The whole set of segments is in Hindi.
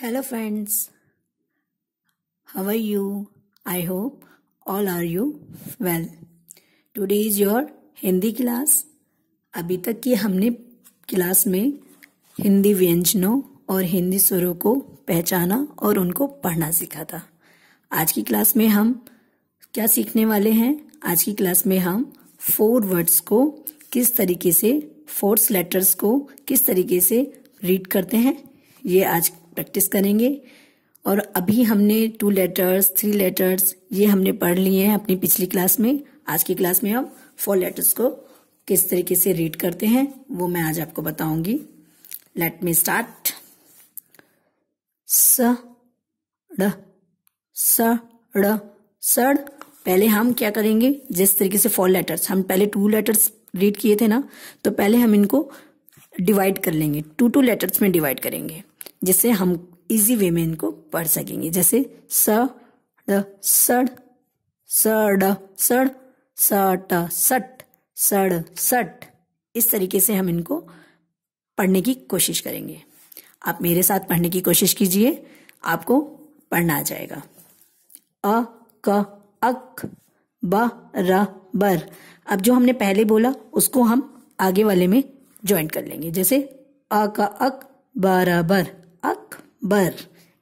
hello friends how are you I hope all are you well Today is your Hindi class अभी तक की हमने क्लास में हिंदी व्यंजनों और हिंदी स्वरों को पहचाना और उनको पढ़ना सीखा था आज की क्लास में हम क्या सीखने वाले हैं आज की क्लास में हम फोर वर्ड्स को किस तरीके से फोर्स लेटर्स को किस तरीके से रीड करते हैं ये आज प्रैक्टिस करेंगे और अभी हमने टू लेटर्स थ्री लेटर्स ये हमने पढ़ लिए हैं अपनी पिछली क्लास में आज की क्लास में हम फोर लेटर्स को किस तरीके से रीड करते हैं वो मैं आज आपको बताऊंगी लेट मी स्टार्ट स ड स ड सड पहले हम क्या करेंगे जिस तरीके से फोर लेटर्स हम पहले टू लेटर्स रीड किए थे ना तो पहले हम इनको डिवाइड कर लेंगे टू टू लेटर्स में डिवाइड करेंगे जिससे हम इजी वे में इनको पढ़ सकेंगे जैसे स ड सड सट सड़ सट इस तरीके से हम इनको पढ़ने की कोशिश करेंगे आप मेरे साथ पढ़ने की कोशिश कीजिए आपको पढ़ना आ जाएगा अ क अक ब र बर अब जो हमने पहले बोला उसको हम आगे वाले में ज्वाइन कर लेंगे जैसे अ क अक बराबर अकबर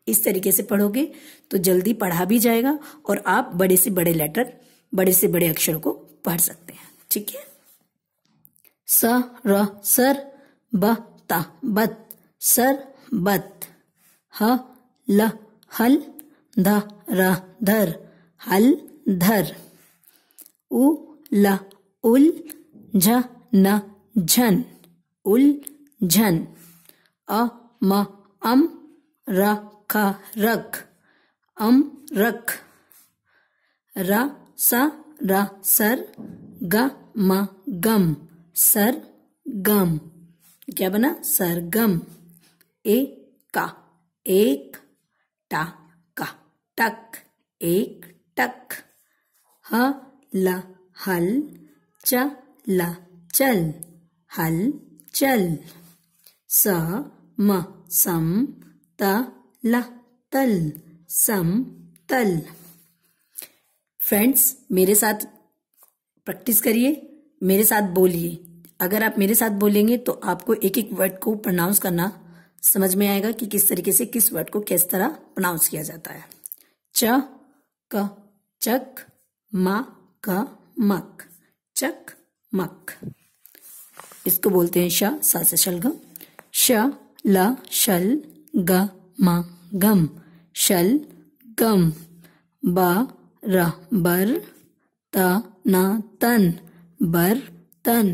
इस तरीके से पढ़ोगे तो जल्दी पढ़ा भी जाएगा और आप बड़े से बड़े लेटर बड़े से बड़े अक्षर को पढ़ सकते हैं ठीक है स र सर ब त बत सर बत ह ल हल ध र धर हल धर उ ल उल झ न झन उल झन अ म अम र ख रख अम रख र स र सर ग म गम सर गम क्या बना सर गम ए का एक टा का टक एक टक ह ल हल च ल चल हल चल स म सम त ल तल सम तल फ्रेंड्स मेरे साथ प्रैक्टिस करिए मेरे साथ बोलिए अगर आप मेरे साथ बोलेंगे तो आपको एक एक वर्ड को प्रोनाउंस करना समझ में आएगा कि किस तरीके से किस वर्ड को किस तरह प्रोनाउंस किया जाता है च क चक म क मक चक मक इसको बोलते हैं श सा से शलगम श ल शल ग म गम शल गम ब र बर त न तन बर तन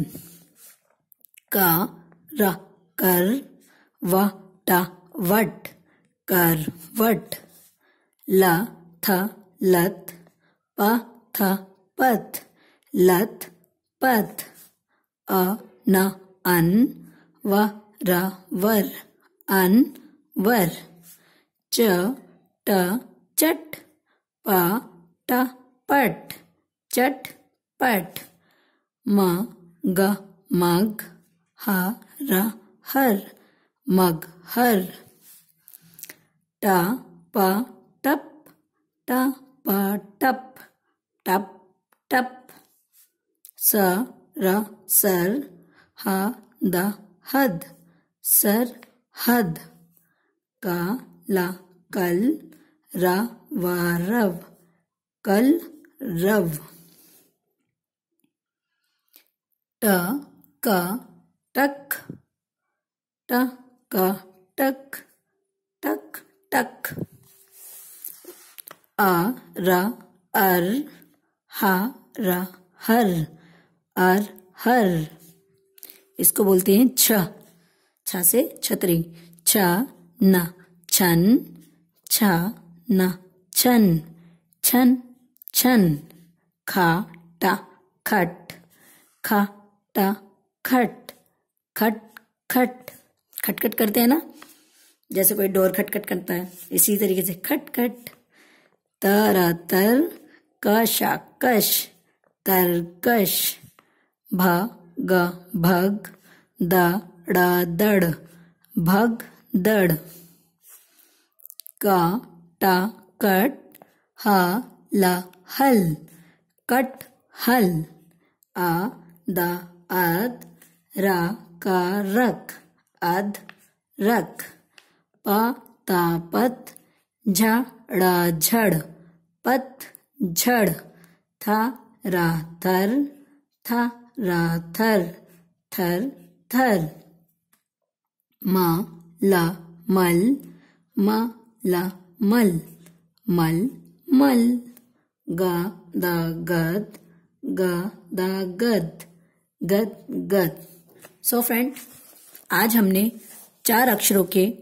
क र कर व ट वट कर वट ल थ लत प थ पथ लत पथ अ न अन व अन वर च ट चट प ट पट चट पट म ग मग ह र हर मग हर ट प टप ट प टप टप टप स र सर ह द हद सर हद का ला कल रावारव कल रव ट का टक ट का टक टक टक आ र अर हा र हर अर हर इसको बोलते हैं छ छा अच्छा से छतरी छ न छन छ न छन छन छन खा ट खट खा ट खट खट खट खटखट करते हैं ना जैसे कोई डोर खटखट करता है इसी तरीके से खटखट तर तर कशाकश तरकश ग भग द डा दड़ भग दड़ का टा कट हा ला हल कट हल आ दा आद रा का रक अध रक पा ता पत झा ड़ा झड़ पत झड़ था रा थर था रा थर थर थर मा ला मल मा ला मल मल मल गा दा गद गा दा गद गद गद सो फ्रेंड आज हमने चार अक्षरों के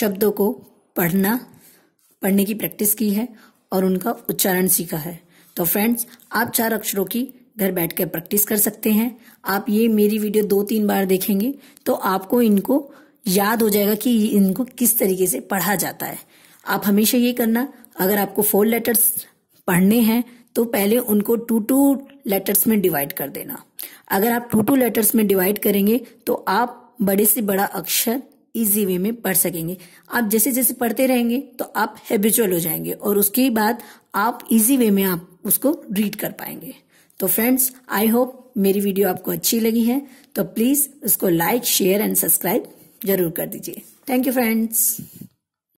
शब्दों को पढ़ना पढ़ने की प्रैक्टिस की है और उनका उच्चारण सीखा है तो फ्रेंड्स आप चार अक्षरों की घर बैठकर प्रैक्टिस कर सकते हैं आप ये मेरी वीडियो दो तीन बार देखेंगे तो आपको इनको याद हो जाएगा कि इनको किस तरीके से पढ़ा जाता है आप हमेशा ये करना अगर आपको फोर लेटर्स पढ़ने हैं तो पहले उनको टू टू लेटर्स में डिवाइड कर देना अगर आप टू टू लेटर्स में डिवाइड करेंगे तो आप बड़े से बड़ा अक्षर इजी वे में पढ़ सकेंगे आप जैसे जैसे पढ़ते रहेंगे तो आप हैबिचुअल हो जाएंगे और उसके बाद आप इजी वे में आप उसको रीड कर पाएंगे तो फ्रेंड्स आई होप मेरी वीडियो आपको अच्छी लगी है तो प्लीज़ उसको लाइक शेयर एंड सब्सक्राइब जरूर कर दीजिए थैंक यू फ्रेंड्स